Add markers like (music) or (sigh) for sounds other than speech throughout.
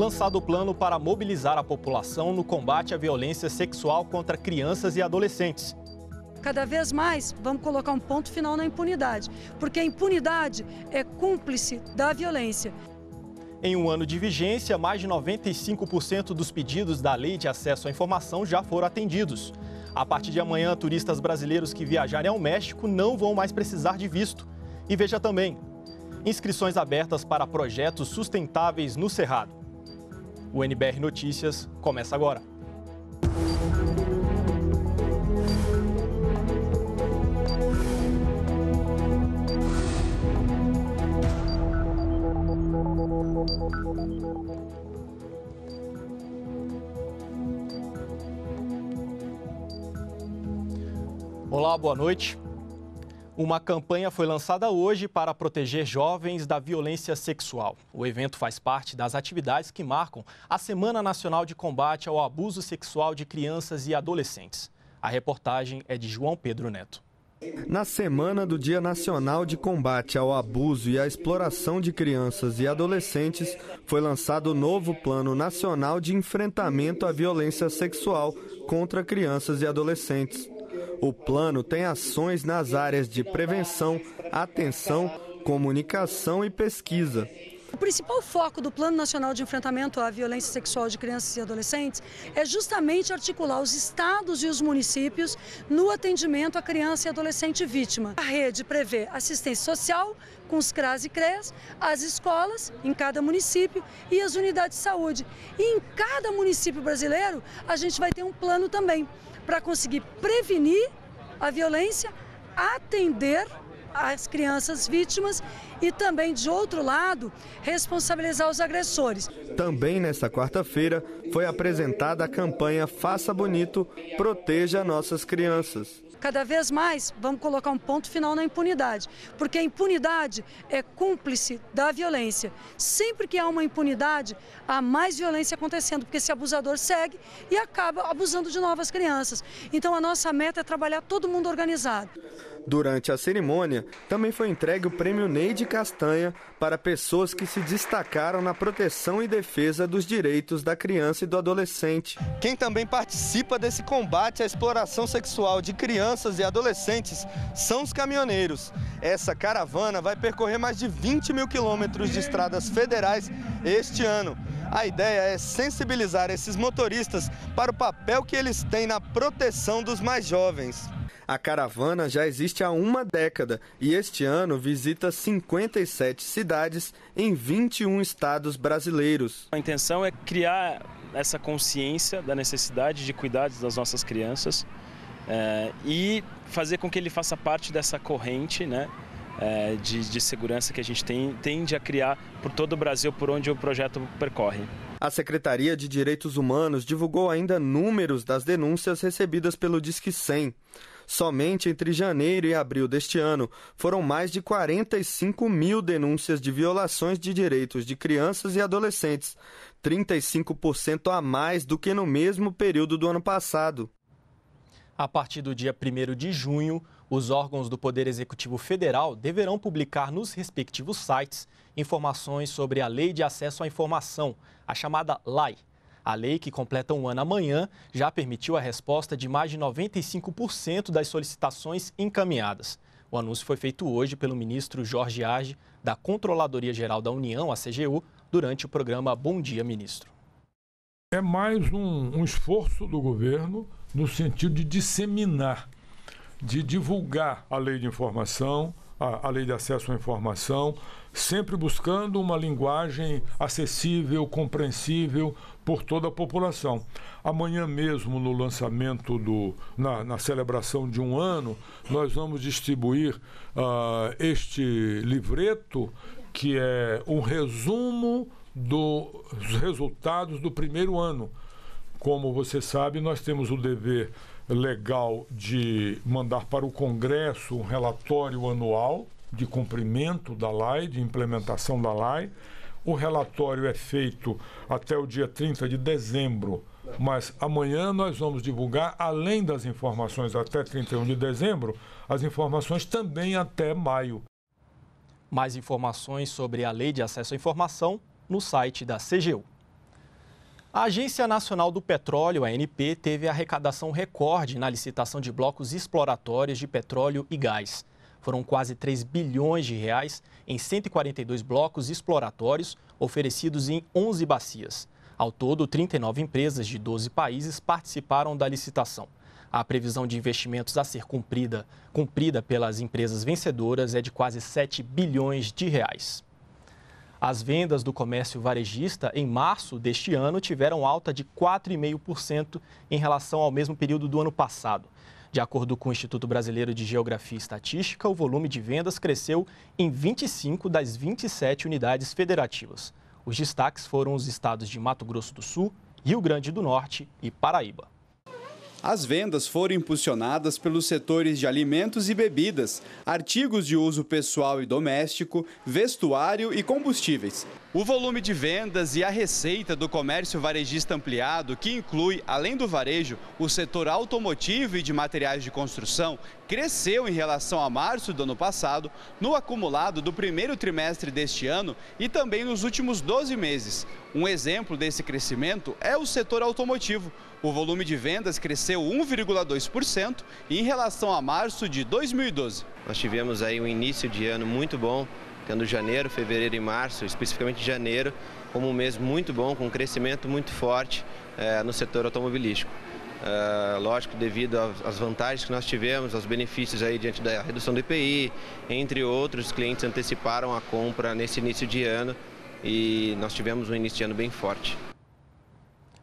lançado o plano para mobilizar a população no combate à violência sexual contra crianças e adolescentes. Cada vez mais vamos colocar um ponto final na impunidade, porque a impunidade é cúmplice da violência. Em um ano de vigência, mais de 95% dos pedidos da Lei de Acesso à Informação já foram atendidos. A partir de amanhã, turistas brasileiros que viajarem ao México não vão mais precisar de visto. E veja também: inscrições abertas para projetos sustentáveis no Cerrado. O NBR Notícias começa agora. Olá, boa noite. Uma campanha foi lançada hoje para proteger jovens da violência sexual. O evento faz parte das atividades que marcam a Semana Nacional de Combate ao Abuso Sexual de Crianças e Adolescentes. A reportagem é de João Pedro Neto. Na semana do Dia Nacional de Combate ao Abuso e à Exploração de Crianças e Adolescentes, foi lançado o novo Plano Nacional de Enfrentamento à Violência Sexual contra Crianças e Adolescentes. O plano tem ações nas áreas de prevenção, atenção, comunicação e pesquisa. O principal foco do Plano Nacional de Enfrentamento à Violência Sexual de Crianças e Adolescentes é justamente articular os estados e os municípios no atendimento à criança e adolescente vítima. A rede prevê assistência social com os CRAS e CREAS, as escolas em cada município e as unidades de saúde. E em cada município brasileiro a gente vai ter um plano também para conseguir prevenir a violência, atender as crianças vítimas e também, de outro lado, responsabilizar os agressores. Também nesta quarta-feira foi apresentada a campanha Faça Bonito, Proteja Nossas Crianças cada vez mais vamos colocar um ponto final na impunidade, porque a impunidade é cúmplice da violência. Sempre que há uma impunidade, há mais violência acontecendo, porque esse abusador segue e acaba abusando de novas crianças. Então a nossa meta é trabalhar todo mundo organizado. Durante a cerimônia, também foi entregue o prêmio Neide Castanha para pessoas que se destacaram na proteção e defesa dos direitos da criança e do adolescente. Quem também participa desse combate à exploração sexual de crianças e adolescentes são os caminhoneiros. Essa caravana vai percorrer mais de 20 mil quilômetros de estradas federais este ano. A ideia é sensibilizar esses motoristas para o papel que eles têm na proteção dos mais jovens. A caravana já existe há uma década e este ano visita 57 cidades em 21 estados brasileiros. A intenção é criar essa consciência da necessidade de cuidados das nossas crianças é, e fazer com que ele faça parte dessa corrente, né? É, de, de, segurança que a gente tem, tende a criar por todo o Brasil, por onde o projeto percorre. A Secretaria de Direitos Humanos divulgou ainda números das denúncias recebidas pelo Disque 100. Somente entre janeiro e abril deste ano foram mais de 45 mil denúncias de violações de direitos de crianças e adolescentes, 35% a mais do que no mesmo período do ano passado. A partir do dia 1 de junho, os órgãos do Poder Executivo Federal deverão publicar nos respectivos sites informações sobre a Lei de Acesso à Informação, a chamada LAI. A lei, que completa um ano amanhã, já permitiu a resposta de mais de 95% das solicitações encaminhadas. O anúncio foi feito hoje pelo ministro Jorge Arge, da Controladoria Geral da União, a CGU, durante o programa Bom Dia Ministro. É mais um, um esforço do governo no sentido de disseminar, de divulgar a lei de informação, a, a lei de acesso à informação, sempre buscando uma linguagem acessível, compreensível, por toda a população. Amanhã mesmo, no lançamento do. na, na celebração de um ano, nós vamos distribuir uh, este livreto, que é um resumo dos resultados do primeiro ano. Como você sabe, nós temos o dever legal de mandar para o Congresso um relatório anual de cumprimento da lei, de implementação da lei. O relatório é feito até o dia 30 de dezembro, mas amanhã nós vamos divulgar, além das informações até 31 de dezembro, as informações também até maio. Mais informações sobre a Lei de Acesso à Informação no site da CGU. A Agência Nacional do Petróleo, ANP, teve arrecadação recorde na licitação de blocos exploratórios de petróleo e gás. Foram quase 3 bilhões de reais em 142 blocos exploratórios oferecidos em 11 bacias. Ao todo, 39 empresas de 12 países participaram da licitação. A previsão de investimentos a ser cumprida, cumprida pelas empresas vencedoras é de quase 7 bilhões de reais. As vendas do comércio varejista em março deste ano tiveram alta de 4,5% em relação ao mesmo período do ano passado. De acordo com o Instituto Brasileiro de Geografia e Estatística, o volume de vendas cresceu em 25 das 27 unidades federativas. Os destaques foram os estados de Mato Grosso do Sul, Rio Grande do Norte e Paraíba. As vendas foram impulsionadas pelos setores de alimentos e bebidas, artigos de uso pessoal e doméstico, vestuário e combustíveis. O volume de vendas e a receita do comércio varejista ampliado, que inclui, além do varejo, o setor automotivo e de materiais de construção, cresceu em relação a março do ano passado, no acumulado do primeiro trimestre deste ano e também nos últimos 12 meses. Um exemplo desse crescimento é o setor automotivo. O volume de vendas cresceu 1,2% em relação a março de 2012. Nós tivemos aí um início de ano muito bom ficando janeiro, fevereiro e março, especificamente janeiro, como um mês muito bom, com um crescimento muito forte é, no setor automobilístico. Eh, lógico, devido às vantagens que nós tivemos, aos benefícios aí diante da redução do IPI, entre outros, os clientes anteciparam a compra nesse início de ano e nós tivemos um início de ano bem forte.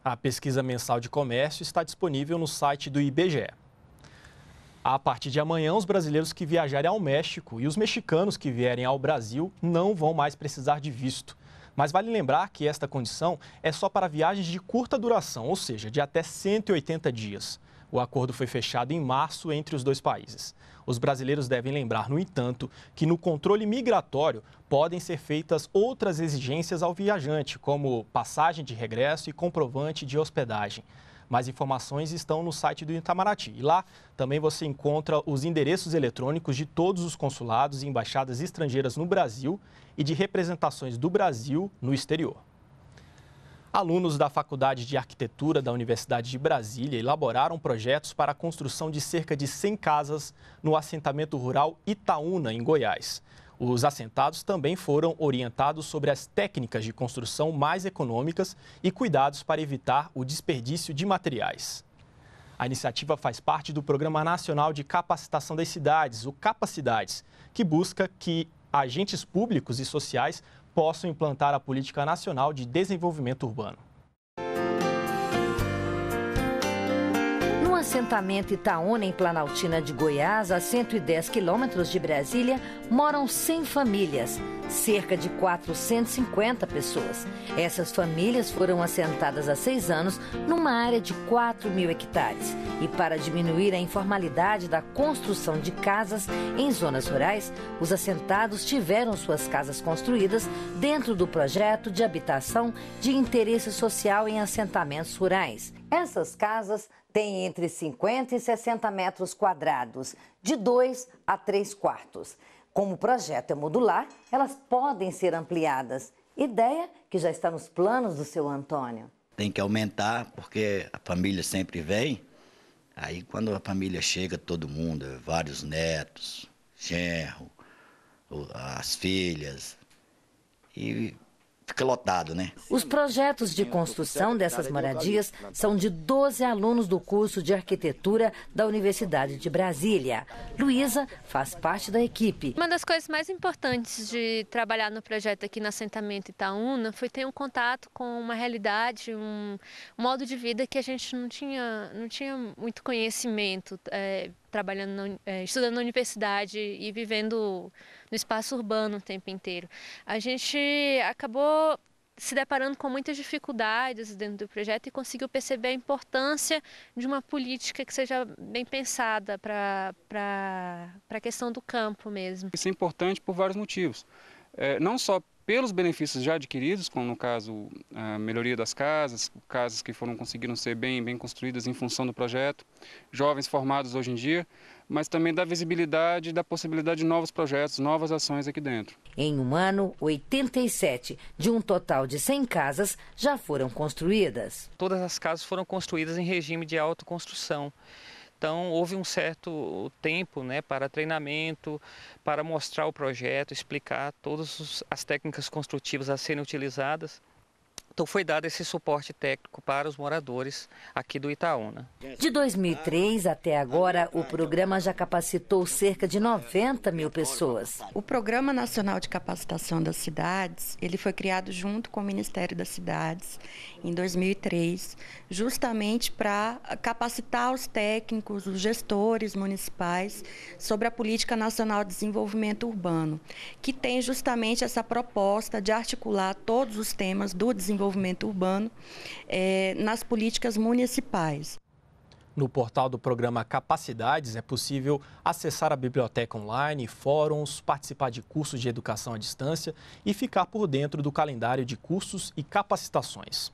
A pesquisa mensal de comércio está disponível no site do IBGE. A partir de amanhã, os brasileiros que viajarem ao México e os mexicanos que vierem ao Brasil não vão mais precisar de visto. Mas vale lembrar que esta condição é só para viagens de curta duração, ou seja, de até 180 dias. O acordo foi fechado em março entre os dois países. Os brasileiros devem lembrar, no entanto, que no controle migratório podem ser feitas outras exigências ao viajante, como passagem de regresso e comprovante de hospedagem. Mais informações estão no site do Itamaraty. E lá também você encontra os endereços eletrônicos de todos os consulados e embaixadas estrangeiras no Brasil e de representações do Brasil no exterior. Alunos da Faculdade de Arquitetura da Universidade de Brasília elaboraram projetos para a construção de cerca de 100 casas no assentamento rural Itaúna, em Goiás. Os assentados também foram orientados sobre as técnicas de construção mais econômicas e cuidados para evitar o desperdício de materiais. A iniciativa faz parte do Programa Nacional de Capacitação das Cidades, o Capacidades, que busca que agentes públicos e sociais possam implantar a Política Nacional de Desenvolvimento Urbano. assentamento Itaúna, em Planaltina de Goiás, a 110 quilômetros de Brasília, moram 100 famílias, cerca de 450 pessoas. Essas famílias foram assentadas há seis anos numa área de 4 mil hectares. E para diminuir a informalidade da construção de casas em zonas rurais, os assentados tiveram suas casas construídas dentro do projeto de habitação de interesse social em assentamentos rurais. Essas casas tem entre 50 e 60 metros quadrados, de 2 a 3 quartos. Como o projeto é modular, elas podem ser ampliadas. Ideia que já está nos planos do seu Antônio. Tem que aumentar, porque a família sempre vem. Aí, quando a família chega, todo mundo, vários netos, genro, as filhas. E fica lotado, né? Os projetos de construção dessas moradias são de 12 alunos do curso de arquitetura da Universidade de Brasília. Luísa faz parte da equipe. Uma das coisas mais importantes de trabalhar no projeto aqui no assentamento Itaúna foi ter um contato com uma realidade, um modo de vida que a gente não tinha, não tinha muito conhecimento. É, trabalhando na, é, estudando na universidade e vivendo no espaço urbano o tempo inteiro. A gente acabou se deparando com muitas dificuldades dentro do projeto e conseguiu perceber a importância de uma política que seja bem pensada para a questão do campo mesmo. Isso é importante por vários motivos. É, não só pelos benefícios já adquiridos, como no caso a melhoria das casas, casas que foram conseguiram ser bem, bem construídas em função do projeto, jovens formados hoje em dia, mas também da visibilidade e da possibilidade de novos projetos, novas ações aqui dentro. Em um ano, 87 de um total de 100 casas já foram construídas. Todas as casas foram construídas em regime de autoconstrução. Então, houve um certo tempo né, para treinamento, para mostrar o projeto, explicar todas as técnicas construtivas a serem utilizadas. Então foi dado esse suporte técnico para os moradores aqui do Itaúna. Né? De 2003 até agora, o programa já capacitou cerca de 90 mil pessoas. O Programa Nacional de Capacitação das Cidades, ele foi criado junto com o Ministério das Cidades em 2003, justamente para capacitar os técnicos, os gestores municipais sobre a Política Nacional de Desenvolvimento Urbano, que tem justamente essa proposta de articular todos os temas do desenvolvimento desenvolvimento urbano é, nas políticas municipais. No portal do programa Capacidades é possível acessar a biblioteca online, fóruns, participar de cursos de educação à distância e ficar por dentro do calendário de cursos e capacitações.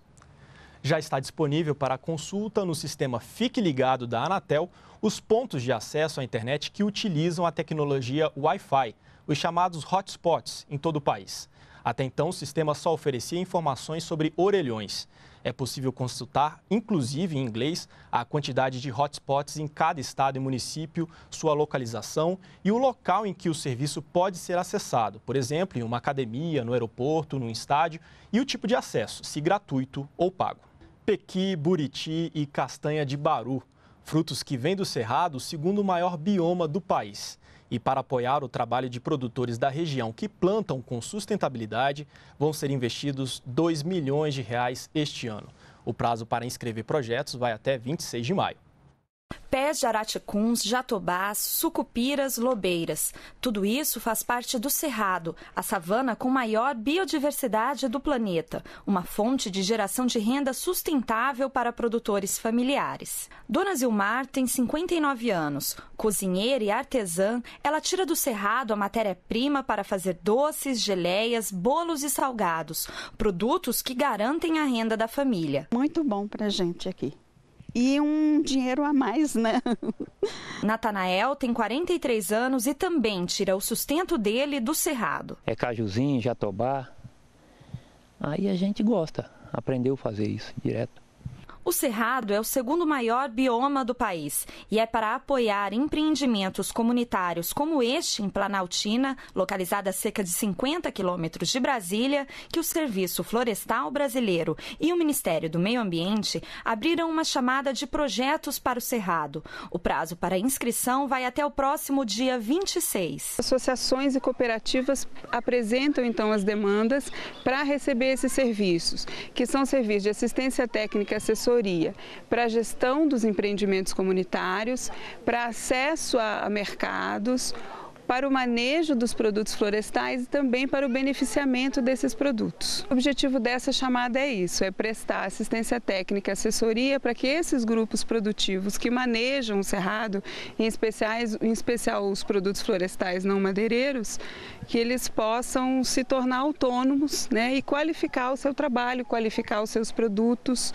Já está disponível para consulta no sistema Fique Ligado da Anatel os pontos de acesso à internet que utilizam a tecnologia Wi-Fi, os chamados hotspots, em todo o país. Até então, o sistema só oferecia informações sobre orelhões. É possível consultar, inclusive em inglês, a quantidade de hotspots em cada estado e município, sua localização e o local em que o serviço pode ser acessado, por exemplo, em uma academia, no aeroporto, num estádio, e o tipo de acesso, se gratuito ou pago. Pequi, Buriti e Castanha de Baru, frutos que vêm do Cerrado, segundo maior bioma do país. E para apoiar o trabalho de produtores da região que plantam com sustentabilidade, vão ser investidos 2 milhões de reais este ano. O prazo para inscrever projetos vai até 26 de maio pés de araticuns, jatobás, sucupiras, lobeiras. Tudo isso faz parte do Cerrado, a savana com maior biodiversidade do planeta, uma fonte de geração de renda sustentável para produtores familiares. Dona Zilmar tem 59 anos. Cozinheira e artesã, ela tira do Cerrado a matéria-prima para fazer doces, geleias, bolos e salgados, produtos que garantem a renda da família. Muito bom para gente aqui e um dinheiro a mais, né? (laughs) Natanael tem 43 anos e também tira o sustento dele do cerrado. É cajuzinho, jatobá. Aí a gente gosta, aprendeu a fazer isso direto. O Cerrado é o segundo maior bioma do país e é para apoiar empreendimentos comunitários como este em Planaltina, localizada a cerca de 50 quilômetros de Brasília, que o Serviço Florestal Brasileiro e o Ministério do Meio Ambiente abriram uma chamada de projetos para o Cerrado. O prazo para inscrição vai até o próximo dia 26. Associações e cooperativas apresentam então as demandas para receber esses serviços, que são serviços de assistência técnica, assessoria consultoria para a gestão dos empreendimentos comunitários, para acesso a mercados, para o manejo dos produtos florestais e também para o beneficiamento desses produtos. O objetivo dessa chamada é isso, é prestar assistência técnica e assessoria para que esses grupos produtivos que manejam o cerrado, em, especiais, em especial os produtos florestais não madeireiros, que eles possam se tornar autônomos né, e qualificar o seu trabalho, qualificar os seus produtos,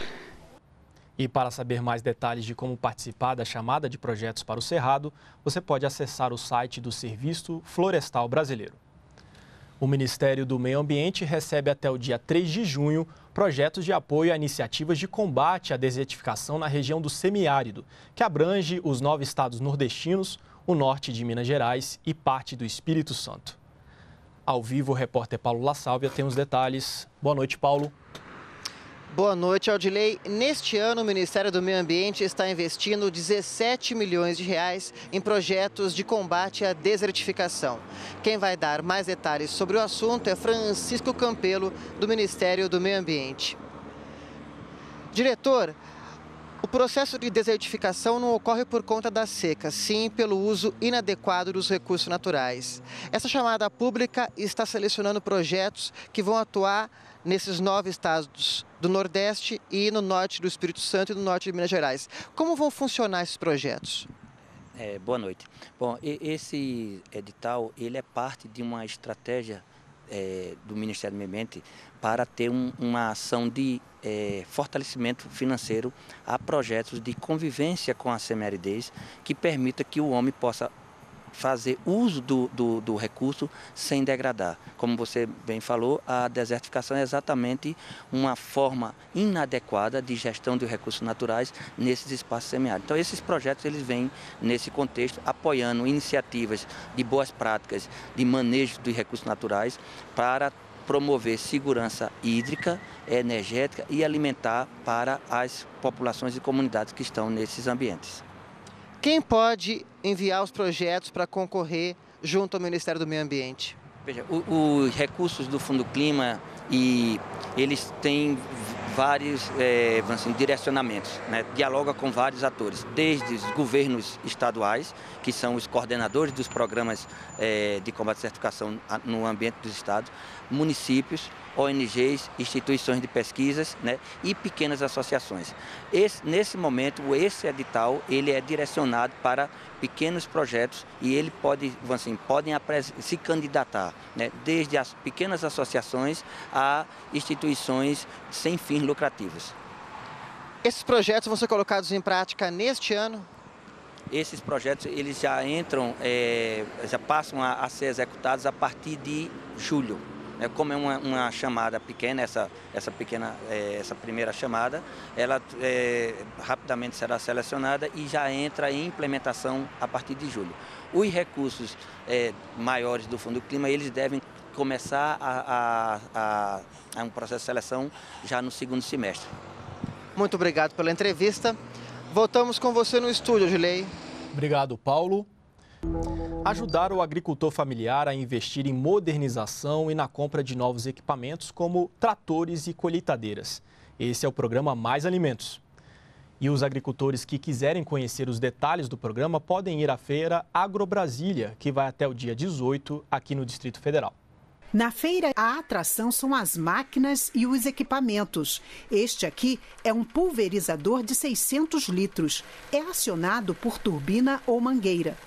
e para saber mais detalhes de como participar da chamada de projetos para o Cerrado, você pode acessar o site do Serviço Florestal Brasileiro. O Ministério do Meio Ambiente recebe até o dia 3 de junho projetos de apoio a iniciativas de combate à desertificação na região do semiárido, que abrange os nove estados nordestinos, o norte de Minas Gerais e parte do Espírito Santo. Ao vivo, o repórter Paulo La Sálvia tem os detalhes. Boa noite, Paulo. Boa noite, Aldilei. Neste ano, o Ministério do Meio Ambiente está investindo 17 milhões de reais em projetos de combate à desertificação. Quem vai dar mais detalhes sobre o assunto é Francisco Campelo, do Ministério do Meio Ambiente. Diretor, o processo de desertificação não ocorre por conta da seca, sim pelo uso inadequado dos recursos naturais. Essa chamada pública está selecionando projetos que vão atuar nesses nove estados do Nordeste e no norte do Espírito Santo e no norte de Minas Gerais. Como vão funcionar esses projetos? É, boa noite. Bom, esse edital ele é parte de uma estratégia é, do Ministério do Meio Ambiente para ter um, uma ação de é, fortalecimento financeiro a projetos de convivência com a semiaridez que permita que o homem possa fazer uso do, do, do, recurso sem degradar. Como você bem falou, a desertificação é exatamente uma forma inadequada de gestão de recursos naturais nesses espaços semiáridos. Então, esses projetos eles vêm nesse contexto apoiando iniciativas de boas práticas de manejo de recursos naturais para promover segurança hídrica, energética e alimentar para as populações e comunidades que estão nesses ambientes. Quem pode enviar os projetos para concorrer junto ao Ministério do Meio Ambiente? Veja, os recursos do Fundo Clima e eles têm vários é, assim, direcionamentos, né? dialoga com vários atores, desde os governos estaduais, que são os coordenadores dos programas é, de combate à certificação no ambiente dos estados, municípios, ONGs, instituições de pesquisas né, e pequenas associações. Esse, nesse momento, esse edital ele é direcionado para pequenos projetos e ele pode, assim, podem se candidatar, né, desde as pequenas associações a instituições sem fins lucrativos. Esses projetos vão ser colocados em prática neste ano? Esses projetos eles já entram, é, já passam a, a ser executados a partir de julho. Né? Como é uma, uma, chamada pequena, essa, essa, pequena, é, essa primeira chamada, ela é, rapidamente será selecionada e já entra em implementação a partir de julho. Os recursos é, maiores do Fundo do Clima, eles devem começar a, a, a, a um processo de seleção já no segundo semestre. Muito obrigado pela entrevista. Voltamos com você no estúdio, Gilei. Obrigado, Paulo. Ajudar o agricultor familiar a investir em modernização e na compra de novos equipamentos, como tratores e colheitadeiras. Esse é o programa Mais Alimentos. E os agricultores que quiserem conhecer os detalhes do programa podem ir à feira Agrobrasília, que vai até o dia 18 aqui no Distrito Federal. Na feira, a atração são as máquinas e os equipamentos. Este aqui é um pulverizador de 600 litros. É acionado por turbina ou mangueira.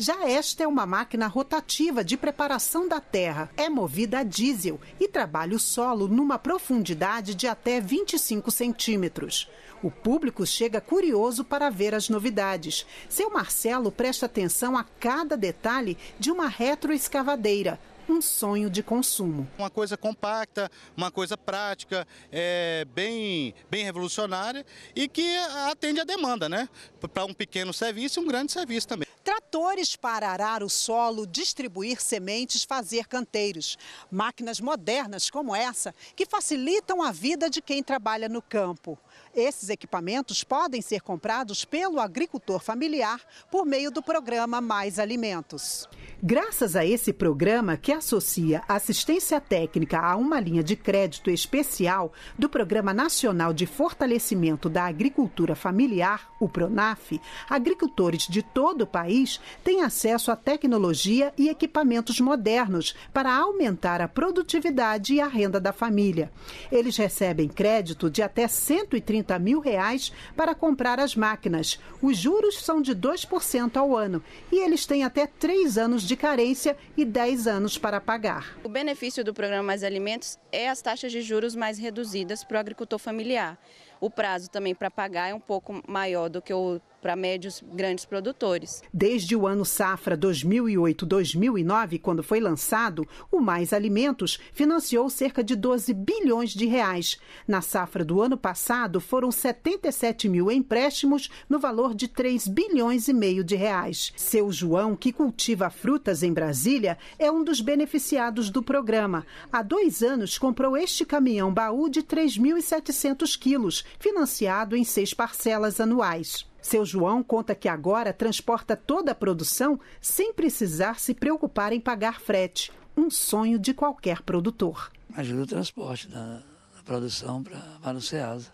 Já esta é uma máquina rotativa de preparação da terra. É movida a diesel e trabalha o solo numa profundidade de até 25 centímetros. O público chega curioso para ver as novidades. Seu Marcelo presta atenção a cada detalhe de uma retroescavadeira, um sonho de consumo. Uma coisa compacta, uma coisa prática, é, bem, bem revolucionária e que atende à demanda, né? Para um pequeno serviço e um grande serviço também tratores para arar o solo, distribuir sementes, fazer canteiros. Máquinas modernas como essa que facilitam a vida de quem trabalha no campo. Esses equipamentos podem ser comprados pelo agricultor familiar por meio do programa Mais Alimentos. Graças a esse programa, que associa assistência técnica a uma linha de crédito especial do Programa Nacional de Fortalecimento da Agricultura Familiar, o PRONAF, agricultores de todo o país país tem acesso a tecnologia e equipamentos modernos para aumentar a produtividade e a renda da família. Eles recebem crédito de até 130 mil reais para comprar as máquinas. Os juros são de 2% ao ano e eles têm até 3 anos de carência e 10 anos para pagar. O benefício do programa Mais Alimentos é as taxas de juros mais reduzidas para o agricultor familiar. O prazo também para pagar é um pouco maior do que o para médios grandes produtores. Desde o ano safra 2008-2009, quando foi lançado, o Mais Alimentos financiou cerca de 12 bilhões de reais. Na safra do ano passado, foram 77 mil empréstimos no valor de 3 bilhões e meio de reais. Seu João, que cultiva frutas em Brasília, é um dos beneficiados do programa. Há dois anos comprou este caminhão baú de 3.700 quilos, financiado em seis parcelas anuais. Seu João conta que agora transporta toda a produção sem precisar se preocupar em pagar frete, um sonho de qualquer produtor. Ajuda o transporte da, da produção para, para o SEASA.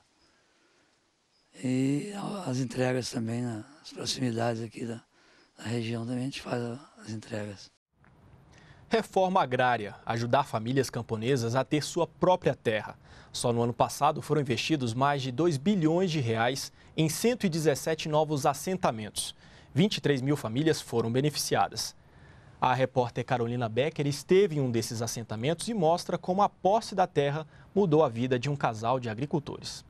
E as entregas também nas proximidades aqui da, da região também a gente faz as entregas. Reforma agrária ajudar famílias camponesas a ter sua própria terra. Só no ano passado foram investidos mais de 2 bilhões de reais em 117 novos assentamentos. 23 mil famílias foram beneficiadas. A repórter Carolina Becker esteve em um desses assentamentos e mostra como a posse da terra mudou a vida de um casal de agricultores.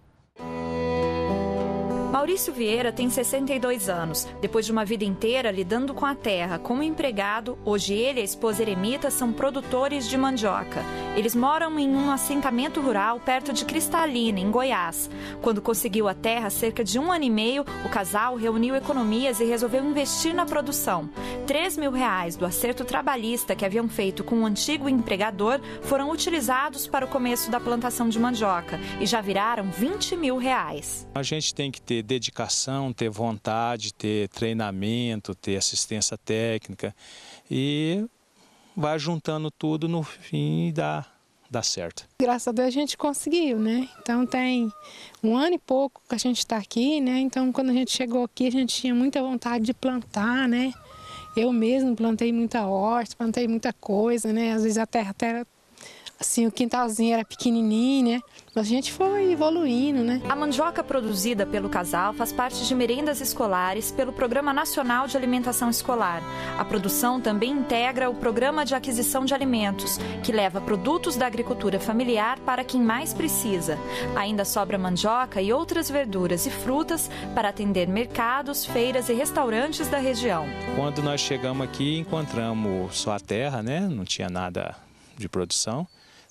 Maurício Vieira tem 62 anos. Depois de uma vida inteira lidando com a terra como empregado, hoje ele e a esposa Eremita são produtores de mandioca. Eles moram em um assentamento rural perto de Cristalina, em Goiás. Quando conseguiu a terra, cerca de um ano e meio, o casal reuniu economias e resolveu investir na produção. 3 mil reais do acerto trabalhista que haviam feito com o um antigo empregador foram utilizados para o começo da plantação de mandioca e já viraram 20 mil reais. A gente tem que ter dedicação, ter vontade, ter treinamento, ter assistência técnica e vai juntando tudo no fim e dá, dá certo. Graças a Deus a gente conseguiu, né? Então tem um ano e pouco que a gente está aqui, né? Então quando a gente chegou aqui a gente tinha muita vontade de plantar, né? Eu mesmo plantei muita horta, plantei muita coisa, né? Às vezes a terra até Assim, o quintalzinho era pequenininho, né? Mas a gente foi evoluindo, né? A mandioca produzida pelo casal faz parte de merendas escolares pelo Programa Nacional de Alimentação Escolar. A produção também integra o Programa de Aquisição de Alimentos, que leva produtos da agricultura familiar para quem mais precisa. Ainda sobra mandioca e outras verduras e frutas para atender mercados, feiras e restaurantes da região. Quando nós chegamos aqui, encontramos só a terra, né? Não tinha nada de produção,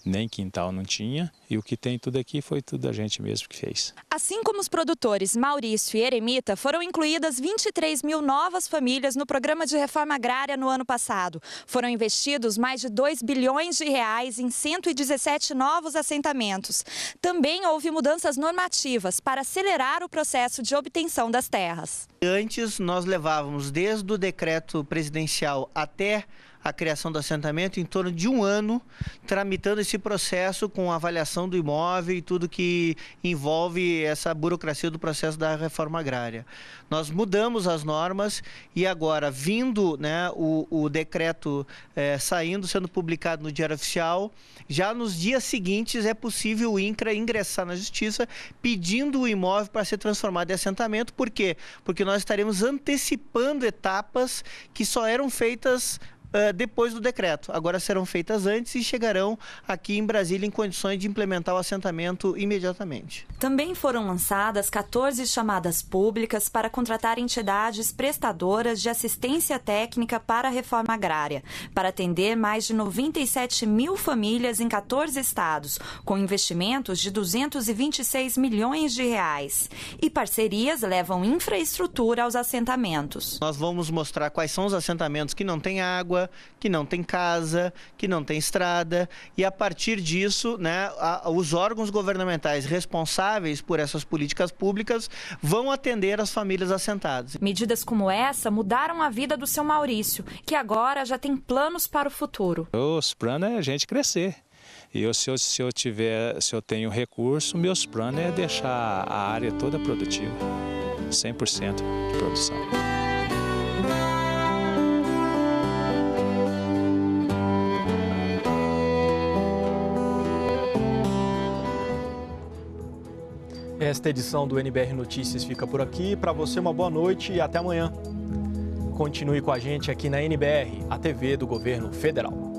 nem quintal não tinha, e o que tem tudo aqui foi tudo a gente mesmo que fez. Assim como os produtores Maurício e Eremita, foram incluídas 23 mil novas famílias no programa de reforma agrária no ano passado. Foram investidos mais de 2 bilhões de reais em 117 novos assentamentos. Também houve mudanças normativas para acelerar o processo de obtenção das terras. Antes, nós levávamos desde o decreto presidencial até a criação do assentamento em torno de um ano, tramitando esse processo com avaliação do imóvel e tudo que envolve essa burocracia do processo da reforma agrária. Nós mudamos as normas e agora, vindo né, o, o decreto é, saindo, sendo publicado no Diário Oficial, já nos dias seguintes é possível o INCRA ingressar na Justiça pedindo o imóvel para ser transformado em assentamento. Por quê? Porque nós estaremos antecipando etapas que só eram feitas eh, depois do decreto. Agora serão feitas antes e chegarão aqui em Brasília em condições de implementar o assentamento imediatamente. Também foram lançadas 14 chamadas públicas para contratar entidades prestadoras de assistência técnica para a reforma agrária, para atender mais de 97 mil famílias em 14 estados, com investimentos de 226 milhões de reais. E parcerias levam infraestrutura aos assentamentos. Nós vamos mostrar quais são os assentamentos que não têm água, que não tem casa, que não tem estrada. E a partir disso, né, a, os órgãos governamentais responsáveis por essas políticas públicas vão atender as famílias assentadas. Medidas como essa mudaram a vida do seu Maurício, que agora já tem planos para o futuro. Os planos é a gente crescer. E eu, se, eu, se, eu tiver, se eu tenho recurso, meus planos é deixar a área toda produtiva, 100% de produção. Esta edição do NBR Notícias fica por aqui. Para você, uma boa noite e até amanhã. Continue com a gente aqui na NBR, a TV do Governo Federal.